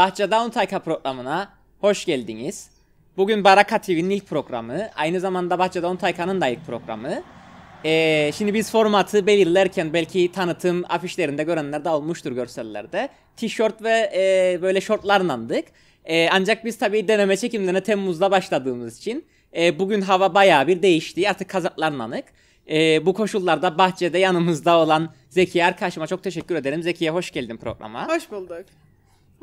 Bahçe Downtime programına hoş geldiniz. Bugün Baraka TV'nin ilk programı. Aynı zamanda Bahçe Downtime'ın da ilk programı. Ee, şimdi biz formatı belirlerken belki tanıtım afişlerinde görenler de olmuştur görsellerde. T-shirt ve e, böyle şortlarlandık. E, ancak biz tabii deneme çekimlerine Temmuz'da başladığımız için e, bugün hava bayağı bir değişti. Artık kazaklarlandık. E, ee, bu koşullarda bahçede yanımızda olan Zekiye Erkaş'ıma çok teşekkür ederim. Zekiye hoş geldin programa. Hoş bulduk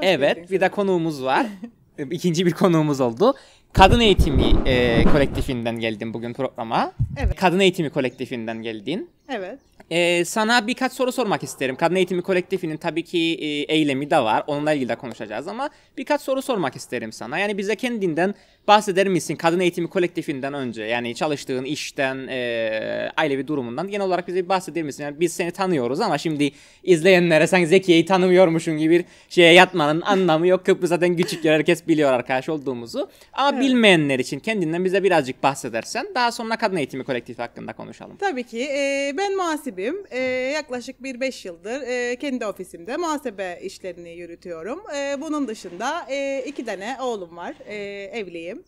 evet bir de konuğumuz var. İkinci bir konuğumuz oldu. Kadın Eğitimi e, kolektifinden geldin bugün programa. Evet. Kadın Eğitimi kolektifinden geldin. Evet. E, sana birkaç soru sormak isterim. Kadın Eğitimi kolektifinin tabii ki e, eylemi de var. Onunla ilgili de konuşacağız ama birkaç soru sormak isterim sana. Yani bize kendinden bahseder misin kadın eğitimi kolektifinden önce yani çalıştığın işten e, ailevi durumundan genel olarak bize bahseder misin? Yani biz seni tanıyoruz ama şimdi izleyenlere sen Zekiye'yi tanımıyormuşsun gibi bir şeye yatmanın anlamı yok. Kıbrıs zaten küçük yer herkes biliyor arkadaş olduğumuzu. Ama evet. bilmeyenler için kendinden bize birazcık bahsedersen daha sonra kadın eğitimi kolektifi hakkında konuşalım. Tabii ki e, ben muhasibim. E, yaklaşık bir beş yıldır e, kendi ofisimde muhasebe işlerini yürütüyorum. E, bunun dışında e, iki tane oğlum var. E, evliyim diyelim.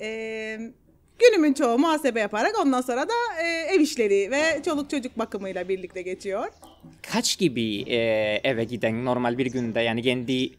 Ee, günümün çoğu muhasebe yaparak ondan sonra da e, ev işleri ve çoluk çocuk bakımıyla birlikte geçiyor. Kaç gibi e, eve giden normal bir günde yani kendi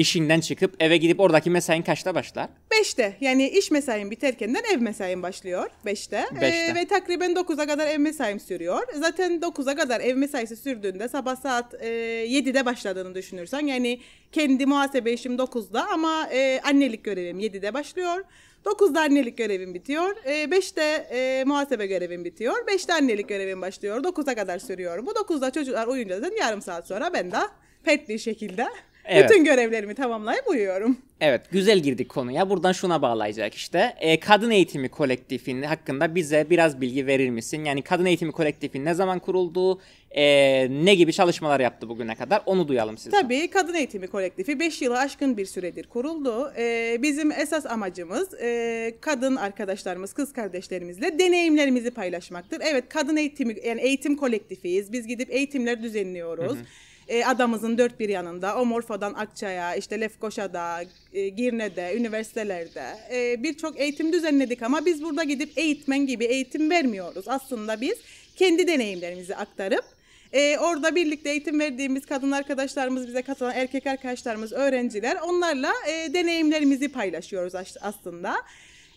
işinden çıkıp eve gidip oradaki mesain kaçta başlar? 5'te. Yani iş mesain biterkenden ev mesain başlıyor 5'te. Ee, ve takriben 9'a kadar ev mesain sürüyor. Zaten 9'a kadar ev mesaisi sürdüğünde sabah saat e, 7'de başladığını düşünürsen yani kendi muhasebe işim 9'da ama e, annelik görevim 7'de başlıyor. 9'da annelik görevim bitiyor. 5'te e, e, muhasebe görevim bitiyor. 5'te annelik görevim başlıyor. 9'a kadar sürüyor. Bu 9'da çocuklar uyuyunca zaten yarım saat sonra ben de petli şekilde Evet. Bütün görevlerimi tamamlayıp uyuyorum. Evet güzel girdik konuya. Buradan şuna bağlayacak işte. E, kadın eğitimi kolektifinin hakkında bize biraz bilgi verir misin? Yani kadın eğitimi kolektifi ne zaman kuruldu? E, ne gibi çalışmalar yaptı bugüne kadar? Onu duyalım sizden. Tabii kadın eğitimi kolektifi 5 yılı aşkın bir süredir kuruldu. E, bizim esas amacımız e, kadın arkadaşlarımız, kız kardeşlerimizle deneyimlerimizi paylaşmaktır. Evet kadın eğitimi yani eğitim kolektifiyiz. Biz gidip eğitimler düzenliyoruz. Hı hı e, adamızın dört bir yanında, o Morfodan, Akça'ya, işte Lefkoşa'da, e, Girne'de, üniversitelerde e, birçok eğitim düzenledik ama biz burada gidip eğitmen gibi eğitim vermiyoruz. Aslında biz kendi deneyimlerimizi aktarıp ee, orada birlikte eğitim verdiğimiz kadın arkadaşlarımız, bize katılan erkek arkadaşlarımız, öğrenciler onlarla e, deneyimlerimizi paylaşıyoruz aslında.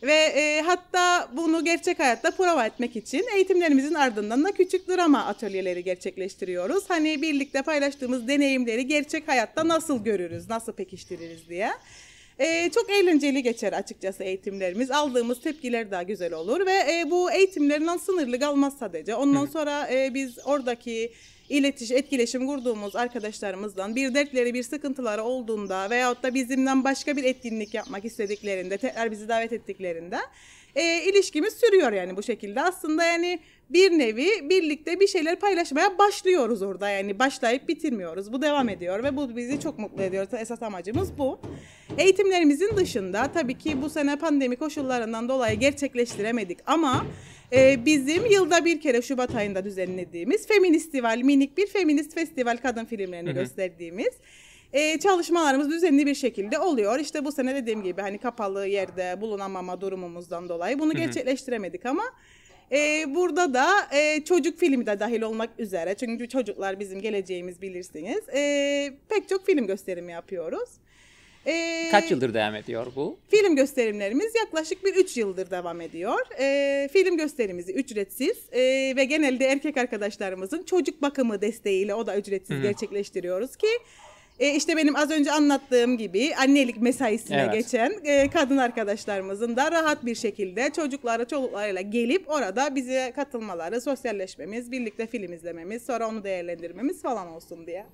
Ve e, hatta bunu gerçek hayatta prova etmek için eğitimlerimizin ardından da küçük drama atölyeleri gerçekleştiriyoruz. Hani birlikte paylaştığımız deneyimleri gerçek hayatta nasıl görürüz, nasıl pekiştiririz diye. E, çok eğlenceli geçer açıkçası eğitimlerimiz. Aldığımız tepkiler daha güzel olur ve e, bu eğitimlerinden sınırlı kalmaz sadece. Ondan Hı. sonra e, biz oradaki iletişim, etkileşim kurduğumuz arkadaşlarımızdan bir dertleri, bir sıkıntıları olduğunda veyahut da bizimden başka bir etkinlik yapmak istediklerinde, tekrar bizi davet ettiklerinde e, ilişkimiz sürüyor yani bu şekilde. Aslında yani bir nevi birlikte bir şeyler paylaşmaya başlıyoruz orada yani başlayıp bitirmiyoruz. Bu devam ediyor ve bu bizi çok mutlu ediyor. Esas amacımız bu. Eğitimlerimizin dışında tabii ki bu sene pandemi koşullarından dolayı gerçekleştiremedik ama e, bizim yılda bir kere Şubat ayında düzenlediğimiz Feministival minik bir feminist festival kadın filmlerini hı hı. gösterdiğimiz e, çalışmalarımız düzenli bir şekilde oluyor. İşte bu sene dediğim gibi hani kapalı yerde bulunamama durumumuzdan dolayı bunu gerçekleştiremedik ama e, burada da e, çocuk filmi de dahil olmak üzere çünkü çocuklar bizim geleceğimiz bilirsiniz. E, pek çok film gösterimi yapıyoruz. Ee, Kaç yıldır devam ediyor bu? Film gösterimlerimiz yaklaşık bir 3 yıldır devam ediyor. Ee, film gösterimizi ücretsiz e, ve genelde erkek arkadaşlarımızın çocuk bakımı desteğiyle o da ücretsiz hmm. gerçekleştiriyoruz ki e, işte benim az önce anlattığım gibi annelik mesaisine evet. geçen e, kadın arkadaşlarımızın da rahat bir şekilde çocuklara, çoluklarıyla gelip orada bize katılmaları, sosyalleşmemiz, birlikte film izlememiz, sonra onu değerlendirmemiz falan olsun diye.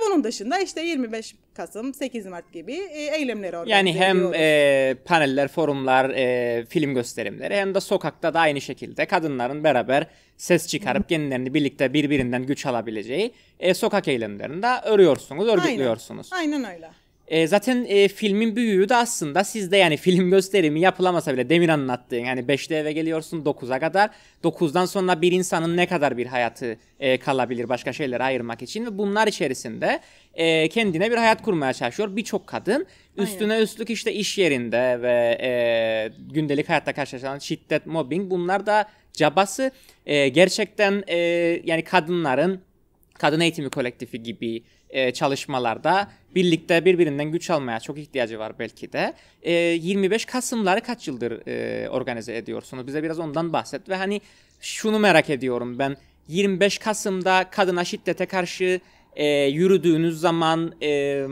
Ve bunun dışında işte 25 Kasım, 8 Mart gibi e, eylemleri organize Yani hem e, paneller, forumlar, e, film gösterimleri hem de sokakta da aynı şekilde kadınların beraber ses çıkarıp kendilerini birlikte birbirinden güç alabileceği e, sokak eylemlerinde örüyorsunuz, örgütlüyorsunuz. Aynen, aynen öyle. E, zaten e, filmin büyüğü de aslında sizde yani film gösterimi yapılamasa bile demin anlattığın yani 5'te eve geliyorsun 9'a kadar 9'dan sonra bir insanın ne kadar bir hayatı e, kalabilir başka şeylere ayırmak için ve bunlar içerisinde e, kendine bir hayat kurmaya çalışıyor birçok kadın üstüne Aynen. üstlük işte iş yerinde ve e, gündelik hayatta karşılaşılan şiddet mobbing bunlar da cabası e, gerçekten e, yani kadınların kadın eğitimi kolektifi gibi e, çalışmalarda birlikte birbirinden güç almaya çok ihtiyacı var belki de. E, 25 Kasımları kaç yıldır e, organize ediyorsunuz? Bize biraz ondan bahset ve hani şunu merak ediyorum ben 25 Kasım'da kadına şiddete karşı e, yürüdüğünüz zaman e,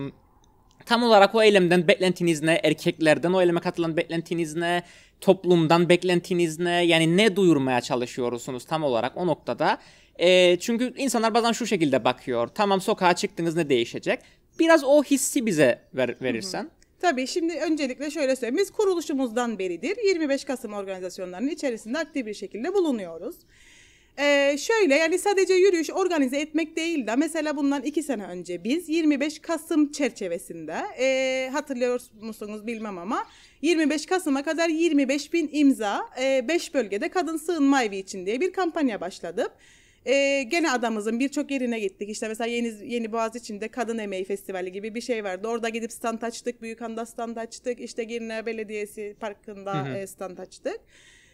tam olarak o eylemden beklentiniz ne? Erkeklerden o eyleme katılan beklentiniz ne? Toplumdan beklentiniz ne? Yani ne duyurmaya çalışıyorsunuz tam olarak o noktada? E, çünkü insanlar bazen şu şekilde bakıyor. Tamam sokağa çıktınız ne değişecek? Biraz o hissi bize ver, verirsen. Hı hı. Tabii şimdi öncelikle şöyle söyleyeyim. Biz kuruluşumuzdan beridir 25 Kasım organizasyonlarının içerisinde aktif bir şekilde bulunuyoruz. Ee, şöyle yani sadece yürüyüş organize etmek değil de mesela bundan iki sene önce biz 25 Kasım çerçevesinde e, hatırlıyor musunuz bilmem ama 25 Kasım'a kadar 25 bin imza e, bölgede kadın sığınma evi için diye bir kampanya başladık. Ee, gene adamızın birçok yerine gittik. İşte mesela Yeni, Yeni Boğaz içinde Kadın Emeği Festivali gibi bir şey vardı. Orada gidip stand açtık. büyük anda stand açtık. İşte Girne Belediyesi Parkı'nda hı hı. E, stand açtık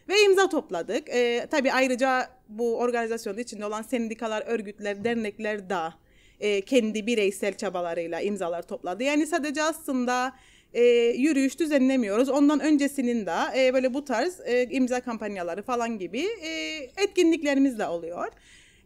ve imza topladık. ee, tabii ayrıca bu organizasyonun içinde olan sendikalar, örgütler, dernekler da e, kendi bireysel çabalarıyla imzalar topladı. Yani sadece aslında e, yürüyüş düzenlemiyoruz. Ondan öncesinin de e, böyle bu tarz e, imza kampanyaları falan gibi e, etkinliklerimiz de oluyor.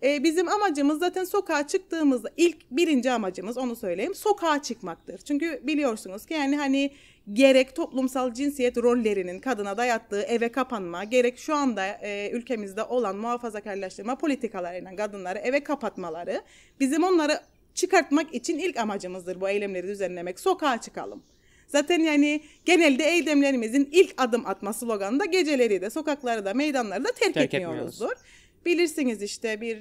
E, bizim amacımız zaten sokağa çıktığımızda ilk birinci amacımız onu söyleyeyim sokağa çıkmaktır. Çünkü biliyorsunuz ki yani hani gerek toplumsal cinsiyet rollerinin kadına dayattığı eve kapanma, gerek şu anda e, ülkemizde olan muhafazakarlaştırma politikalarıyla kadınları eve kapatmaları bizim onları çıkartmak için ilk amacımızdır bu eylemleri düzenlemek. Sokağa çıkalım. Zaten yani genelde eylemlerimizin ilk adım atma sloganı da geceleri de sokakları da meydanları da terk, terk etmiyoruzdur. Etmiyoruz. Bilirsiniz işte bir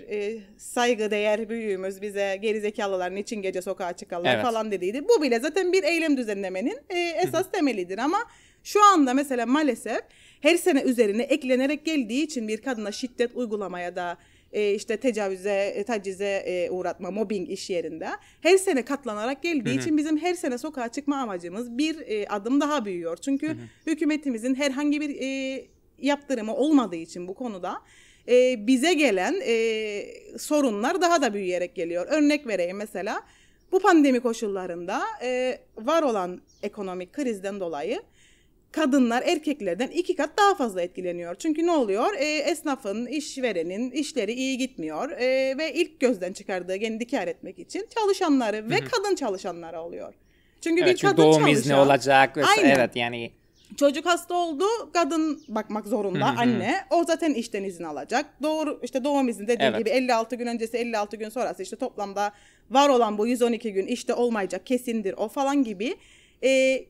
e, değer büyüğümüz bize gerizekalıların için gece sokağa çıkarlar evet. falan dediydi. Bu bile zaten bir eylem düzenlemenin e, esas Hı. temelidir ama şu anda mesela maalesef her sene üzerine eklenerek geldiği için bir kadına şiddet uygulamaya da e, işte tecavüze, e, tacize e, uğratma, mobbing iş yerinde her sene katlanarak geldiği Hı-hı. için bizim her sene sokağa çıkma amacımız bir e, adım daha büyüyor. Çünkü Hı-hı. hükümetimizin herhangi bir e, yaptırımı olmadığı için bu konuda e, bize gelen e, sorunlar daha da büyüyerek geliyor. Örnek vereyim mesela bu pandemi koşullarında e, var olan ekonomik krizden dolayı kadınlar erkeklerden iki kat daha fazla etkileniyor. Çünkü ne oluyor? E, esnafın, işverenin işleri iyi gitmiyor e, ve ilk gözden çıkardığı kendini kar etmek için çalışanları ve Hı-hı. kadın çalışanları oluyor. Çünkü evet, bir çünkü kadın doğum çalışan, izni olacak. Vesaire. Aynen. Evet yani Çocuk hasta oldu, kadın bakmak zorunda Hı-hı. anne. O zaten işten izin alacak. Doğru işte doğum izni dediğim evet. gibi 56 gün öncesi 56 gün sonrası işte toplamda var olan bu 112 gün işte olmayacak kesindir o falan gibi. E,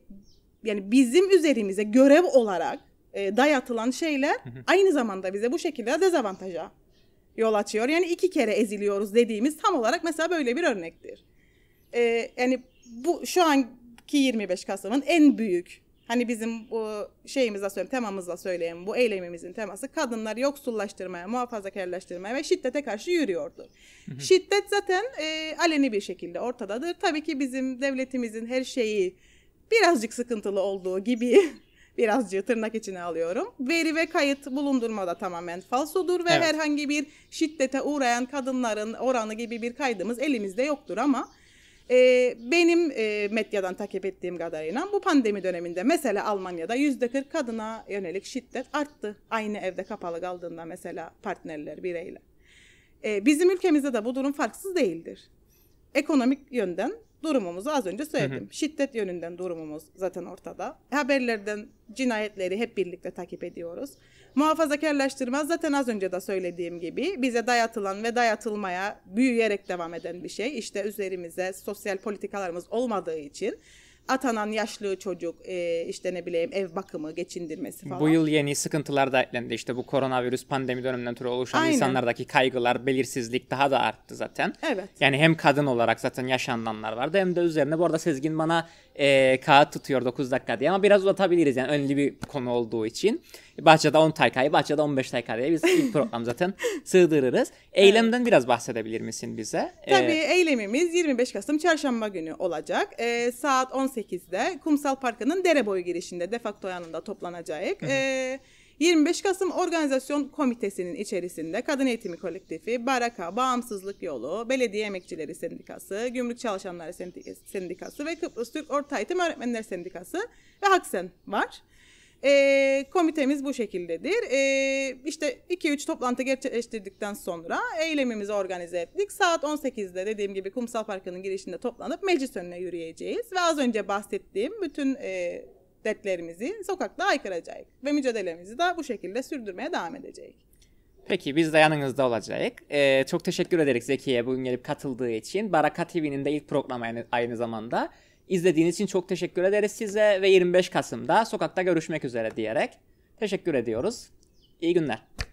yani bizim üzerimize görev olarak e, dayatılan şeyler aynı zamanda bize bu şekilde dezavantaja yol açıyor. Yani iki kere eziliyoruz dediğimiz tam olarak mesela böyle bir örnektir. E, yani bu şu anki 25 Kasım'ın en büyük hani bizim bu şeyimizle söyleyeyim, temamızla söyleyeyim bu eylemimizin teması kadınlar yoksullaştırmaya, muhafazakarlaştırmaya ve şiddete karşı yürüyordu. Şiddet zaten e, aleni bir şekilde ortadadır. Tabii ki bizim devletimizin her şeyi birazcık sıkıntılı olduğu gibi birazcık tırnak içine alıyorum. Veri ve kayıt bulundurma da tamamen falsodur ve evet. herhangi bir şiddete uğrayan kadınların oranı gibi bir kaydımız elimizde yoktur ama e, benim e, medyadan takip ettiğim kadarıyla bu pandemi döneminde mesela Almanya'da yüzde 40 kadına yönelik şiddet arttı. Aynı evde kapalı kaldığında mesela partnerler bireyler. E, bizim ülkemizde de bu durum farksız değildir. Ekonomik yönden durumumuzu az önce söyledim. Hı hı. Şiddet yönünden durumumuz zaten ortada. Haberlerden cinayetleri hep birlikte takip ediyoruz. Muhafazakarlaştırma zaten az önce de söylediğim gibi bize dayatılan ve dayatılmaya büyüyerek devam eden bir şey. İşte üzerimize sosyal politikalarımız olmadığı için atanan yaşlı çocuk e, işte ne bileyim ev bakımı geçindirmesi falan. Bu yıl yeni sıkıntılar da eklendi işte bu koronavirüs pandemi döneminden ötürü oluşan Aynen. insanlardaki kaygılar belirsizlik daha da arttı zaten. Evet. Yani hem kadın olarak zaten yaşananlar vardı hem de üzerine bu arada Sezgin bana e, kağıt tutuyor 9 dakika diye ama biraz uzatabiliriz yani önemli bir konu olduğu için. Bahçede 10 dakikayı, bahçede 15 dakika diye biz ilk program zaten sığdırırız. Eylemden evet. biraz bahsedebilir misin bize? E, Tabii ee, eylemimiz 25 Kasım çarşamba günü olacak. Ee, saat 18'de Kumsal Parkı'nın dere boyu girişinde defakto yanında toplanacak. Ee, 25 Kasım Organizasyon Komitesi'nin içerisinde Kadın Eğitimi Kolektifi, Baraka, Bağımsızlık Yolu, Belediye Emekçileri Sendikası, Gümrük Çalışanları Sendikası ve Kıbrıs Türk Orta Eğitim Öğretmenler Sendikası ve Haksen var. E, komitemiz bu şekildedir. E, işte 2-3 toplantı gerçekleştirdikten sonra eylemimizi organize ettik. Saat 18'de dediğim gibi Kumsal Parkı'nın girişinde toplanıp meclis önüne yürüyeceğiz. Ve az önce bahsettiğim bütün e, dertlerimizi sokakta aykıracağız ve mücadelemizi de bu şekilde sürdürmeye devam edeceğiz. Peki biz de yanınızda olacağız. Ee, çok teşekkür ederiz Zekiye bugün gelip katıldığı için. Baraka TV'nin de ilk programı aynı, aynı zamanda. İzlediğiniz için çok teşekkür ederiz size ve 25 Kasım'da sokakta görüşmek üzere diyerek teşekkür ediyoruz. İyi günler.